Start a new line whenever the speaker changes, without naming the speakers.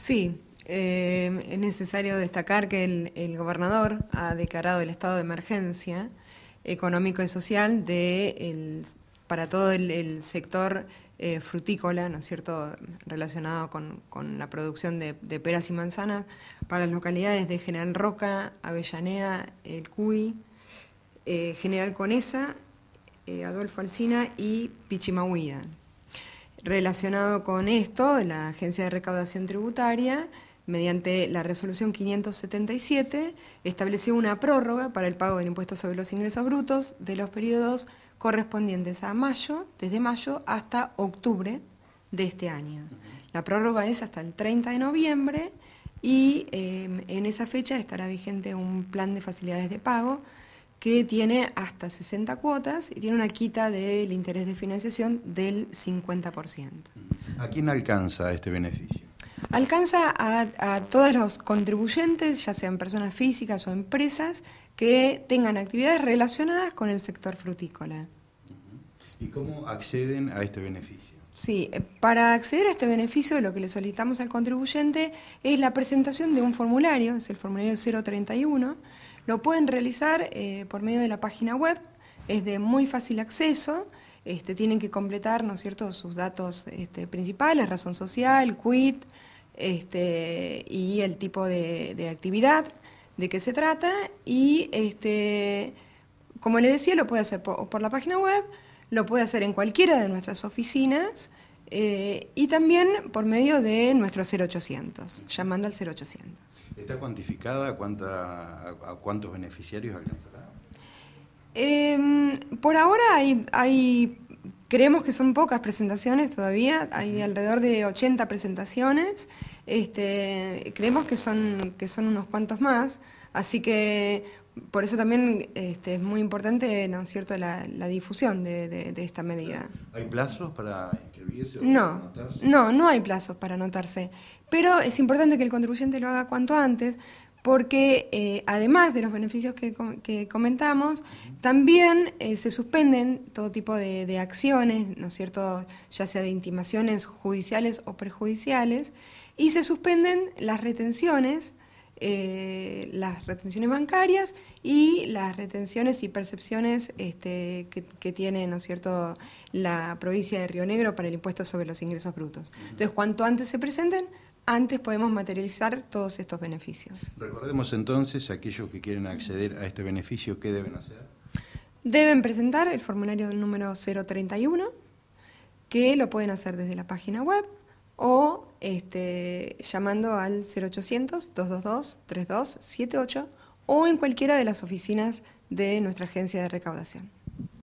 Sí, eh, es necesario destacar que el, gobernador ha declarado el estado de emergencia económico y social para todo el, sector eh, frutícola, ¿no es cierto?, relacionado con, la producción de, peras y manzanas, para las localidades de General Roca, Avellaneda, El Cuy, eh, General Conesa, Adolfo Alsina y Pichimahuida relacionado con esto, la Agencia de Recaudación Tributaria, mediante la resolución 577, estableció una prórroga para el pago del impuesto sobre los ingresos brutos de los periodos correspondientes a mayo, desde mayo hasta octubre de este año. La prórroga es hasta el 30 de noviembre y eh, en esa fecha estará vigente un plan de facilidades de pago que tiene hasta 60 cuotas y tiene una quita del interés de financiación del 50%.
¿A quién alcanza este beneficio?
Alcanza a, todos los contribuyentes, ya sean personas físicas o empresas, que tengan actividades relacionadas con el sector frutícola.
¿Y cómo acceden a este beneficio?
Sí, para acceder a este beneficio lo que le solicitamos al contribuyente es la presentación de un formulario, es el formulario 031 lo pueden realizar eh, por medio de la página web, es de muy fácil acceso. Este, tienen que completar ¿no cierto? sus datos este, principales, razón social, quit este, y el tipo de, actividad de qué se trata. Y como les decía, lo puede hacer por, por la página web, lo puede hacer en cualquiera de nuestras oficinas. Eh, y también por medio de nuestro 0800, llamando al 0800.
¿Está cuantificada cuánta, a, cuántos beneficiarios alcanzará?
Em, por ahora hay, creemos que son pocas presentaciones todavía, hay alrededor de 80 presentaciones, este, creemos que son, que son unos cuantos más. Así que por eso también este, es muy importante ¿no es cierto? La, difusión de, esta medida.
¿Hay plazos para inscribirse o no, anotarse? No,
no hay plazos para anotarse. Pero es importante que el contribuyente lo haga cuanto antes, porque eh, además de los beneficios que, comentamos, también eh, se suspenden todo tipo de, de, acciones, ¿no es cierto?, ya sea de intimaciones judiciales o prejudiciales, y se suspenden las retenciones eh, las retenciones bancarias y las retenciones y percepciones este, que, tiene ¿no cierto? la provincia de Río Negro para el impuesto sobre los ingresos brutos. Entonces, cuanto antes se presenten, antes podemos materializar todos estos beneficios.
Recordemos entonces, aquellos que quieren acceder a este beneficio, ¿qué deben hacer?
Deben presentar el formulario número 031, que lo pueden hacer desde la página web o este, llamando al 0800-222-3278 o en cualquiera de las oficinas de nuestra agencia de recaudación.